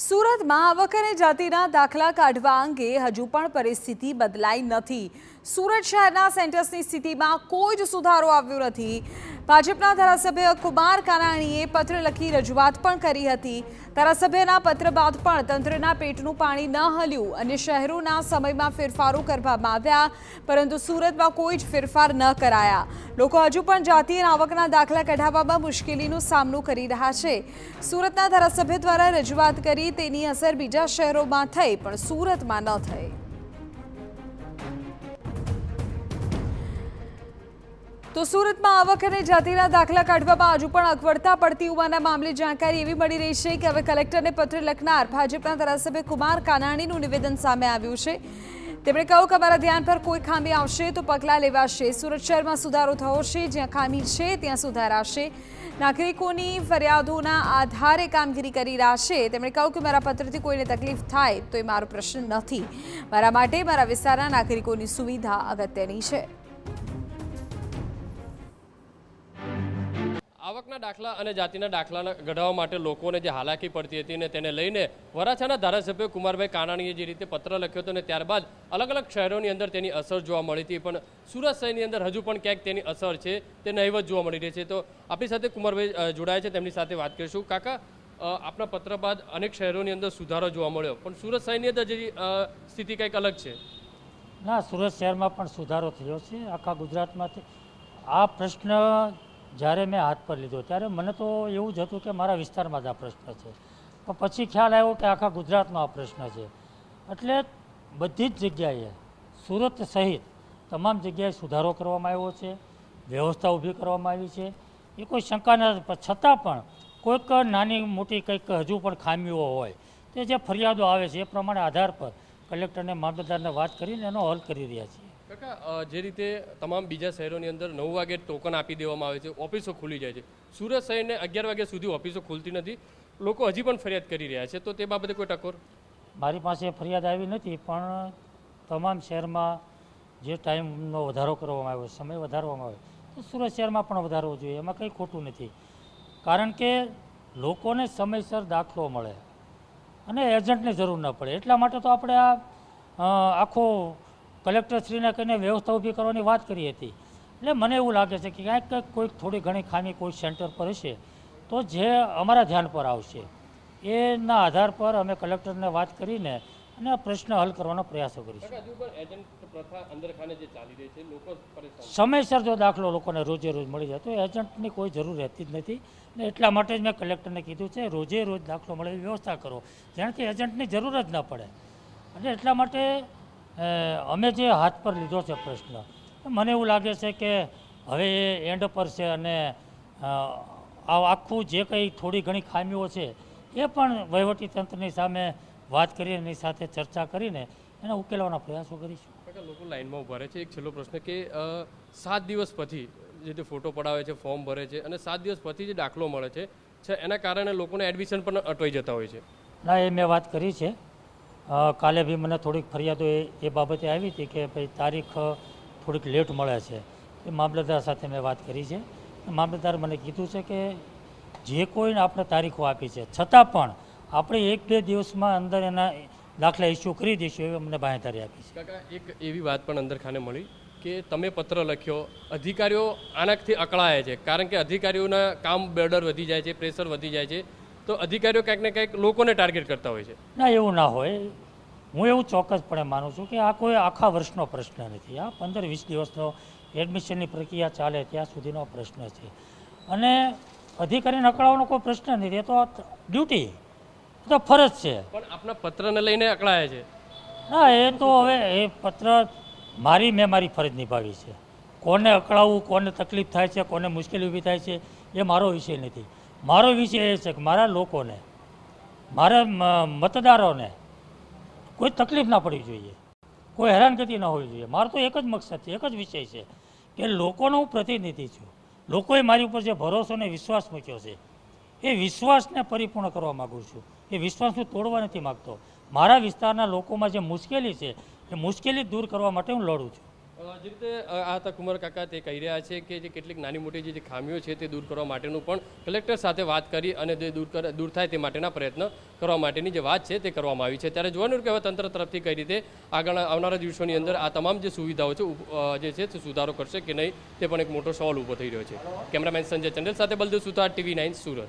સુરતમાં આવક અને જાતિના દાખલા કાઢવા અંગે હજુ પણ પરિસ્થિતિ બદલાઈ નથી સુરત શહેરના સેન્ટર્સની સ્થિતિમાં કોઈ જ સુધારો આવ્યો નથી ભાજપના ધારાસભ્ય કુમાર કાનાણીએ પત્ર લખી રજૂઆત પણ કરી હતી ધારાસભ્યના પત્ર બાદ પણ તંત્રના પેટનું પાણી ન હલ્યું અને શહેરોના સમયમાં ફેરફારો કરવામાં આવ્યા પરંતુ સુરતમાં કોઈ જ ફેરફાર ન કરાયા લોકો હજુ પણ જાતીય આવકના દાખલા કઢાવવામાં મુશ્કેલીનો સામનો કરી રહ્યા છે સુરતના ધારાસભ્ય દ્વારા રજૂઆત કરી તેની અસર બીજા શહેરોમાં થઈ પણ સુરતમાં ન થઈ તો સુરતમાં આવક અને જાતિના દાખલા કાઢવામાં હજુ પણ અગવડતા પડતી હોવાના મામલે જાણકારી એવી મળી રહી છે કે હવે કલેક્ટરને પત્ર લખનાર ભાજપના ધારાસભ્ય કુમાર કાનાણીનું નિવેદન સામે આવ્યું છે તેમણે કહ્યું કે અમારા ધ્યાન પર કોઈ ખામી આવશે તો પગલાં લેવાશે સુરત શહેરમાં સુધારો થયો છે જ્યાં ખામી છે ત્યાં સુધારાશે નાગરિકોની ફરિયાદોના આધારે કામગીરી કરી છે તેમણે કહ્યું કે મારા પત્રથી કોઈને તકલીફ થાય તો એ મારો પ્રશ્ન નથી મારા માટે મારા વિસ્તારના નાગરિકોની સુવિધા અગત્યની છે આવકના દાખલા અને જાતિના દાખલાના ઘડાવવા માટે લોકોને જે હાલાકી પડતી હતી ને તેને લઈને વરાછાના ધારાસભ્ય કુમારભાઈ કાનાણીએ જે રીતે પત્ર લખ્યો હતો ને ત્યારબાદ અલગ અલગ શહેરોની અંદર તેની અસર જોવા મળી હતી પણ સુરત શહેરની અંદર હજુ પણ ક્યાંક તેની અસર છે તે નહીવત જોવા મળી રહી છે તો આપણી સાથે કુમારભાઈ જોડાયા છે તેમની સાથે વાત કરીશું કાકા આપણા પત્ર બાદ અનેક શહેરોની અંદર સુધારો જોવા મળ્યો પણ સુરત શહેરની અંદર જે સ્થિતિ કંઈક અલગ છે ના સુરત શહેરમાં પણ સુધારો થયો છે આખા ગુજરાતમાંથી આ પ્રશ્ન જ્યારે મેં હાથ પર લીધો ત્યારે મને તો એવું જ હતું કે મારા વિસ્તારમાં જ આ પ્રશ્ન છે પણ પછી ખ્યાલ આવ્યો કે આખા ગુજરાતમાં આ પ્રશ્ન છે એટલે બધી જ જગ્યાએ સુરત સહિત તમામ જગ્યાએ સુધારો કરવામાં આવ્યો છે વ્યવસ્થા ઊભી કરવામાં આવી છે એ કોઈ શંકા નથી છતાં પણ કોઈક નાની મોટી કંઈક હજુ પણ ખામીઓ હોય તે જે ફરિયાદો આવે છે એ પ્રમાણે આધાર પર કલેક્ટરને મામલતદારને વાત કરીને એનો હલ કરી રહ્યા છે કાકા જે રીતે તમામ બીજા શહેરોની અંદર નવ વાગે ટોકન આપી દેવામાં આવે છે ઓફિસો ખુલી જાય છે સુરત શહેરને અગિયાર વાગ્યા સુધી ઓફિસો ખુલતી નથી લોકો હજી પણ ફરિયાદ કરી રહ્યા છે તો તે બાબતે કોઈ ટકોર મારી પાસે ફરિયાદ આવી નથી પણ તમામ શહેરમાં જે ટાઈમનો વધારો કરવામાં આવ્યો સમય વધારવામાં આવ્યો તો સુરત શહેરમાં પણ વધારવો જોઈએ એમાં કંઈ ખોટું નથી કારણ કે લોકોને સમયસર દાખલો મળે અને એજન્ટની જરૂર ન પડે એટલા માટે તો આપણે આ આખો કલેક્ટરશ્રીને કહીને વ્યવસ્થા ઊભી કરવાની વાત કરી હતી એટલે મને એવું લાગે છે કે કંઈક કોઈક થોડી ઘણી ખામી કોઈ સેન્ટર પર હશે તો જે અમારા ધ્યાન પર આવશે એના આધાર પર અમે કલેક્ટરને વાત કરીને અને આ પ્રશ્ન હલ કરવાનો પ્રયાસો કરીશું સમયસર જો દાખલો લોકોને રોજે રોજ મળી જાય જતો એજન્ટની કોઈ જરૂર રહેતી જ નથી ને એટલા માટે જ મેં કલેક્ટરને કીધું છે રોજે રોજ દાખલો મળે વ્યવસ્થા કરો જેનાથી એજન્ટની જરૂર જ ન પડે અને એટલા માટે અમે જે હાથ પર લીધો છે પ્રશ્ન મને એવું લાગે છે કે હવે એ એન્ડ પર છે અને આ આખું જે કંઈ થોડી ઘણી ખામીઓ છે એ પણ વહીવટી તંત્રની સામે વાત કરી એની સાથે ચર્ચા કરીને એને ઉકેલવાના પ્રયાસો કરીશું લોકો લાઇનમાં ઉભા રહે છે એક છેલ્લો પ્રશ્ન કે સાત દિવસ પછી જે તે ફોટો પડાવે છે ફોર્મ ભરે છે અને સાત દિવસ પછી જે દાખલો મળે છે એના કારણે લોકોને એડમિશન પણ અટવાઈ જતા હોય છે ના એ મેં વાત કરી છે કાલે બી મને થોડીક ફરિયાદો એ એ બાબતે આવી હતી કે ભાઈ તારીખ થોડીક લેટ મળે છે એ મામલતદાર સાથે મેં વાત કરી છે મામલતદાર મને કીધું છે કે જે કોઈને આપણે તારીખો આપી છે છતાં પણ આપણે એક બે દિવસમાં અંદર એના દાખલા ઇસ્યુ કરી દઈશું એવી અમને બાંહેધારી આપી છે એક એવી વાત પણ અંદર ખાને મળી કે તમે પત્ર લખ્યો અધિકારીઓ આનાથી અકળાય છે કારણ કે અધિકારીઓના કામ બેડર વધી જાય છે પ્રેશર વધી જાય છે તો અધિકારીઓ કંઈક ને કંઈક લોકોને ટાર્ગેટ કરતા હોય છે ના એવું ના હોય હું એવું ચોક્કસપણે માનું છું કે આ કોઈ આખા વર્ષનો પ્રશ્ન નથી આ પંદર વીસ દિવસનો એડમિશનની પ્રક્રિયા ચાલે ત્યાં સુધીનો પ્રશ્ન છે અને અધિકારીને અકળાવવાનો કોઈ પ્રશ્ન નથી એ તો ડ્યુટી તો ફરજ છે પણ આપણા પત્રને લઈને અકળાય છે ના એ તો હવે એ પત્ર મારી મેં મારી ફરજ નિભાવી છે કોને અકળાવવું કોને તકલીફ થાય છે કોને મુશ્કેલી ઊભી થાય છે એ મારો વિષય નથી મારો વિષય એ છે કે મારા લોકોને મારા મતદારોને કોઈ તકલીફ ના પડવી જોઈએ કોઈ હેરાનગતિ ન હોવી જોઈએ મારો તો એક જ મકસદ છે એક જ વિષય છે કે લોકોનો હું પ્રતિનિધિ છું લોકોએ મારી ઉપર જે ભરોસો અને વિશ્વાસ મૂક્યો છે એ વિશ્વાસને પરિપૂર્ણ કરવા માગું છું એ વિશ્વાસ હું તોડવા નથી માગતો મારા વિસ્તારના લોકોમાં જે મુશ્કેલી છે એ મુશ્કેલી દૂર કરવા માટે હું લડું છું જે રીતે આ તક ઉમર કાકા તે કહી રહ્યા છે કે જે કેટલીક નાની મોટી જે ખામીઓ છે તે દૂર કરવા માટેનું પણ કલેક્ટર સાથે વાત કરી અને જે દૂર કર દૂર થાય તે માટેના પ્રયત્ન કરવા માટેની જે વાત છે તે કરવામાં આવી છે ત્યારે જોવાનું કે હવે તંત્ર તરફથી કઈ રીતે આગળ આવનારા દિવસોની અંદર આ તમામ જે સુવિધાઓ છે જે છે તે સુધારો કરશે કે નહીં તે પણ એક મોટો સવાલ ઊભો થઈ રહ્યો છે કેમેરામેન સંજય ચંદેલ સાથે બલદેવ સુતાર ટીવી નાઇન સુરત